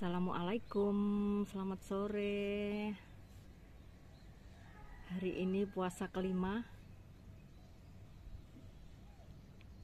Assalamualaikum, selamat sore. Hari ini puasa kelima,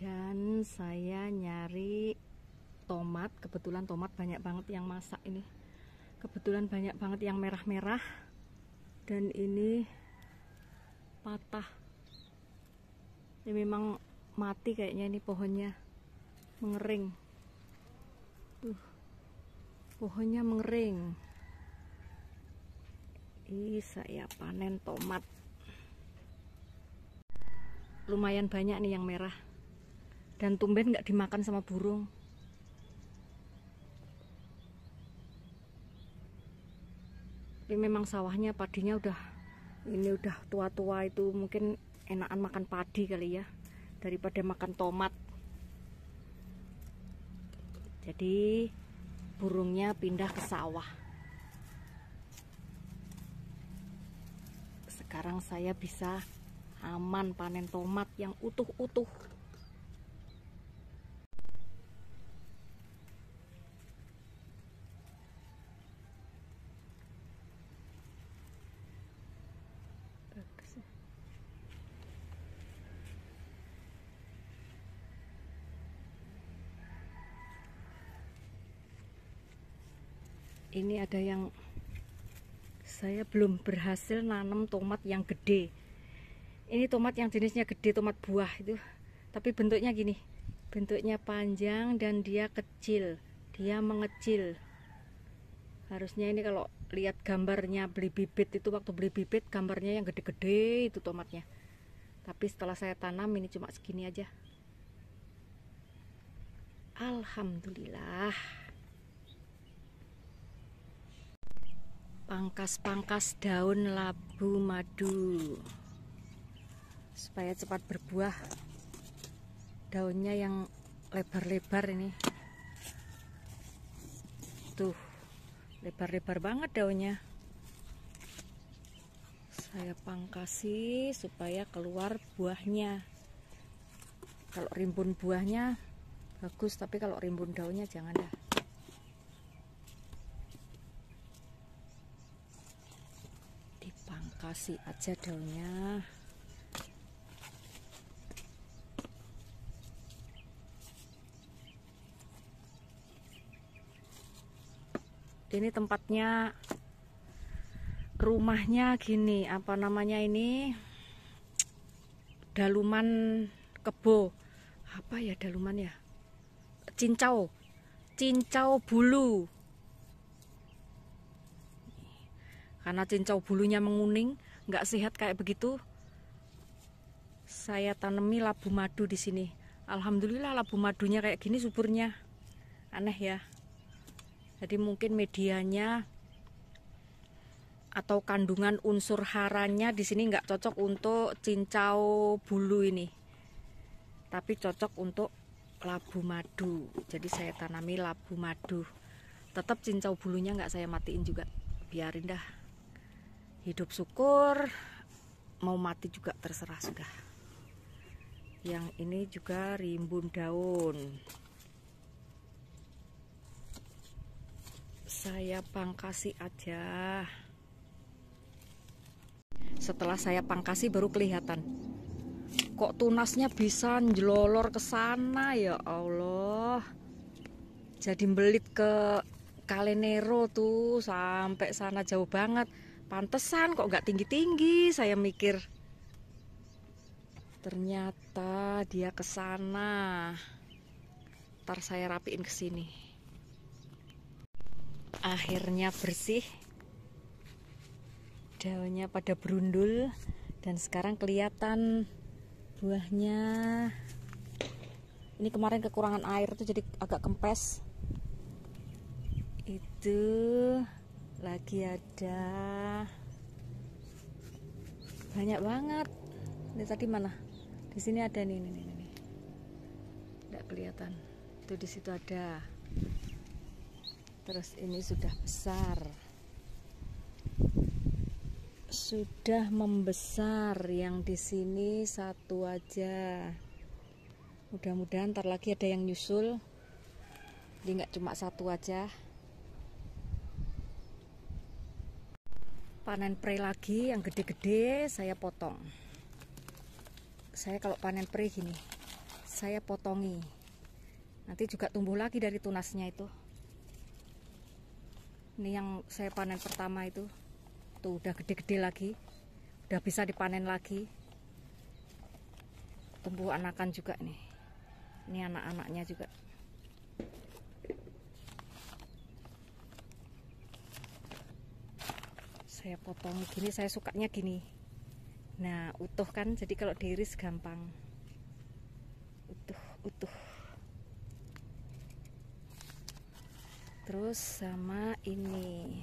dan saya nyari tomat. Kebetulan tomat banyak banget yang masak ini. Kebetulan banyak banget yang merah-merah, dan ini patah. Ini memang mati kayaknya ini pohonnya mengering pohonnya mengering Ini saya panen tomat lumayan banyak nih yang merah dan tumben nggak dimakan sama burung Ini memang sawahnya padinya udah ini udah tua-tua itu mungkin enakan makan padi kali ya daripada makan tomat jadi burungnya pindah ke sawah sekarang saya bisa aman panen tomat yang utuh-utuh ini ada yang saya belum berhasil nanam tomat yang gede ini tomat yang jenisnya gede tomat buah itu tapi bentuknya gini bentuknya panjang dan dia kecil dia mengecil harusnya ini kalau lihat gambarnya beli bibit itu waktu beli bibit gambarnya yang gede-gede itu tomatnya tapi setelah saya tanam ini cuma segini aja Alhamdulillah pangkas-pangkas daun labu madu supaya cepat berbuah daunnya yang lebar-lebar ini tuh lebar-lebar banget daunnya saya pangkasi supaya keluar buahnya kalau rimbun buahnya bagus tapi kalau rimbun daunnya jangan dah kasih aja daunnya ini tempatnya rumahnya gini apa namanya ini daluman kebo apa ya daluman ya cincau cincau bulu Karena cincau bulunya menguning, nggak sehat kayak begitu. Saya tanami labu madu di sini. Alhamdulillah labu madunya kayak gini suburnya. Aneh ya. Jadi mungkin medianya atau kandungan unsur haranya di sini nggak cocok untuk cincau bulu ini. Tapi cocok untuk labu madu. Jadi saya tanami labu madu. Tetap cincau bulunya nggak saya matiin juga. Biarin dah hidup syukur mau mati juga terserah sudah yang ini juga rimbun daun saya pangkasi aja setelah saya pangkasi baru kelihatan kok tunasnya bisa njelolor ke sana ya Allah jadi belit ke Kalenero tuh sampai sana jauh banget Pantesan kok nggak tinggi-tinggi saya mikir. Ternyata dia kesana. sana. Ntar saya rapiin kesini. Akhirnya bersih. Daunnya pada berundul dan sekarang kelihatan buahnya. Ini kemarin kekurangan air tuh jadi agak kempes. Itu lagi ada banyak banget ini tadi mana di sini ada nih ini ini tidak kelihatan itu di situ ada terus ini sudah besar sudah membesar yang di sini satu aja mudah-mudahan ntar lagi ada yang nyusul jadi nggak cuma satu aja panen pre lagi yang gede-gede saya potong saya kalau panen pre gini saya potongi nanti juga tumbuh lagi dari tunasnya itu ini yang saya panen pertama itu tuh udah gede-gede lagi udah bisa dipanen lagi tumbuh anakan juga nih ini anak-anaknya juga saya potong gini saya sukanya gini nah utuh kan jadi kalau diiris gampang utuh utuh terus sama ini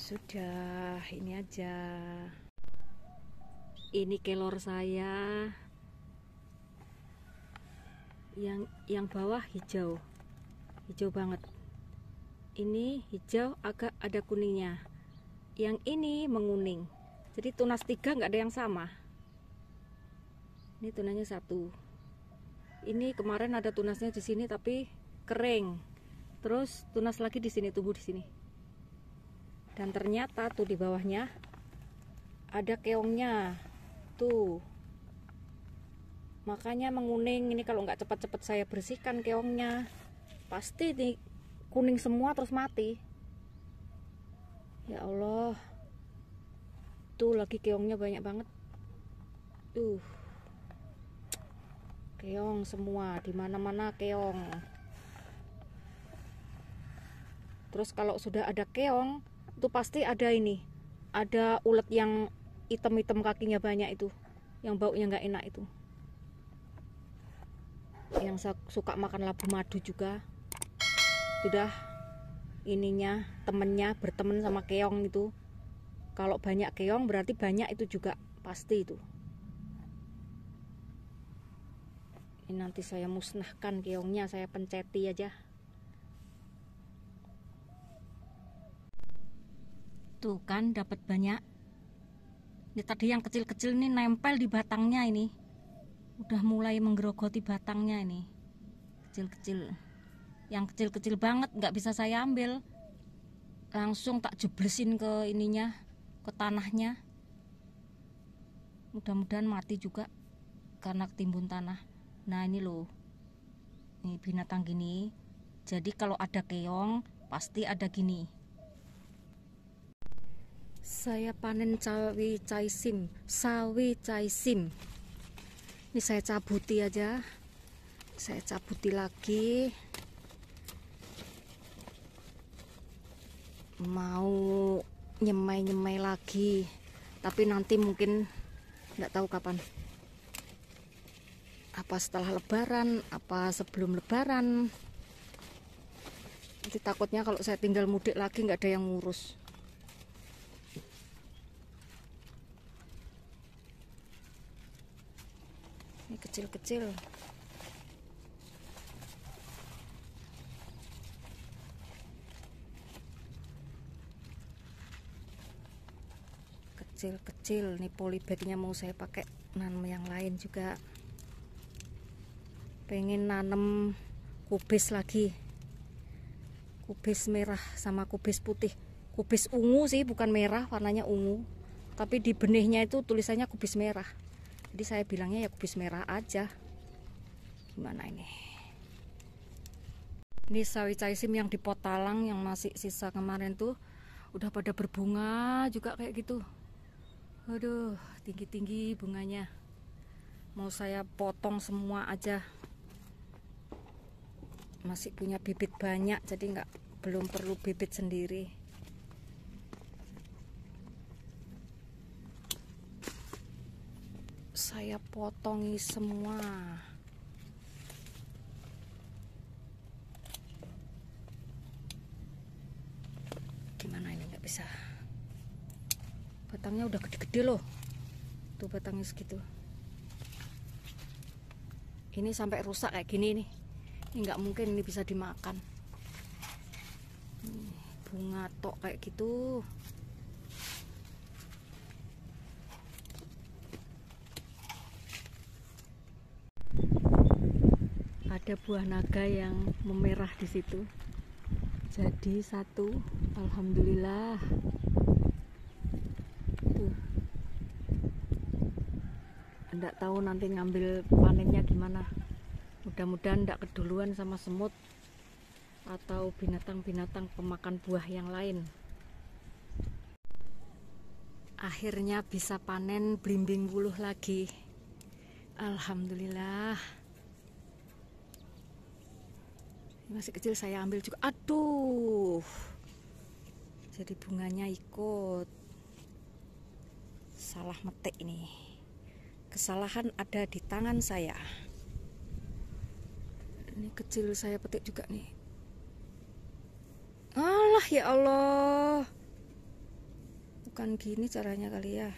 sudah ini aja ini kelor saya yang yang bawah hijau hijau banget ini hijau agak ada kuningnya yang ini menguning jadi tunas tiga nggak ada yang sama ini tunanya satu ini kemarin ada tunasnya di sini tapi kering terus tunas lagi di sini tumbuh di sini dan ternyata tuh di bawahnya ada keongnya tuh makanya menguning ini kalau nggak cepat-cepat saya bersihkan keongnya pasti di kuning semua terus mati ya Allah tuh lagi keongnya banyak banget tuh keong semua dimana-mana keong terus kalau sudah ada keong itu pasti ada ini ada ulet yang hitam-hitam kakinya banyak itu yang baunya nggak enak itu yang suka makan labu madu juga sudah ininya temennya berteman sama keong itu kalau banyak keong berarti banyak itu juga pasti itu ini nanti saya musnahkan keongnya saya penceti aja tuh kan dapat banyak ini tadi yang kecil-kecil ini nempel di batangnya ini udah mulai menggerogoti batangnya ini kecil-kecil yang kecil-kecil banget nggak bisa saya ambil langsung tak jeblesin ke ininya ke tanahnya mudah-mudahan mati juga karena ketimbun tanah nah ini loh ini binatang gini jadi kalau ada keong pasti ada gini saya panen cawi caisim sawi caisim ini saya cabuti aja saya cabuti lagi mau nyemai-nyemai lagi tapi nanti mungkin nggak tahu kapan apa setelah lebaran apa sebelum lebaran nanti takutnya kalau saya tinggal mudik lagi nggak ada yang ngurus kecil-kecil kecil-kecil nih polybagnya mau saya pakai nanam yang lain juga pengen nanam kubis lagi kubis merah sama kubis putih kubis ungu sih bukan merah warnanya ungu tapi di benihnya itu tulisannya kubis merah jadi saya bilangnya ya kubis merah aja gimana ini ini sawi caisim yang di potalang yang masih sisa kemarin tuh udah pada berbunga juga kayak gitu aduh tinggi-tinggi bunganya mau saya potong semua aja masih punya bibit banyak jadi nggak belum perlu bibit sendiri saya potongi semua gimana ini nggak bisa batangnya udah gede-gede loh tuh batangnya segitu ini sampai rusak kayak gini nih ini nggak mungkin ini bisa dimakan bunga tok kayak gitu ada buah naga yang memerah di situ jadi satu alhamdulillah tuh enggak tahu nanti ngambil panennya gimana mudah-mudahan enggak keduluan sama semut atau binatang-binatang pemakan buah yang lain akhirnya bisa panen blimbing buluh lagi Alhamdulillah masih kecil saya ambil juga aduh jadi bunganya ikut salah metik ini kesalahan ada di tangan saya ini kecil saya petik juga nih Allah ya Allah bukan gini caranya kali ya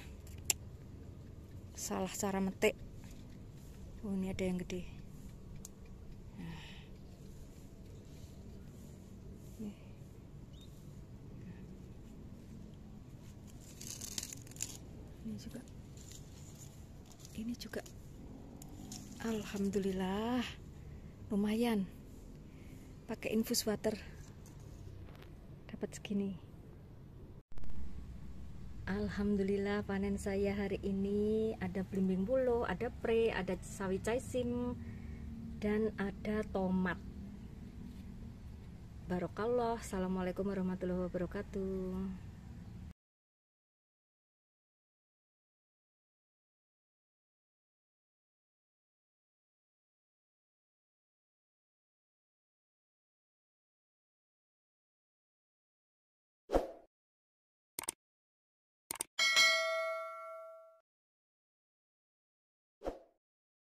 salah cara metik oh ini ada yang gede Ini juga Alhamdulillah lumayan pakai infus water dapat segini Alhamdulillah panen saya hari ini ada belimbing bulu ada pre, ada sawi caisim dan ada tomat Barokallah Assalamualaikum warahmatullahi wabarakatuh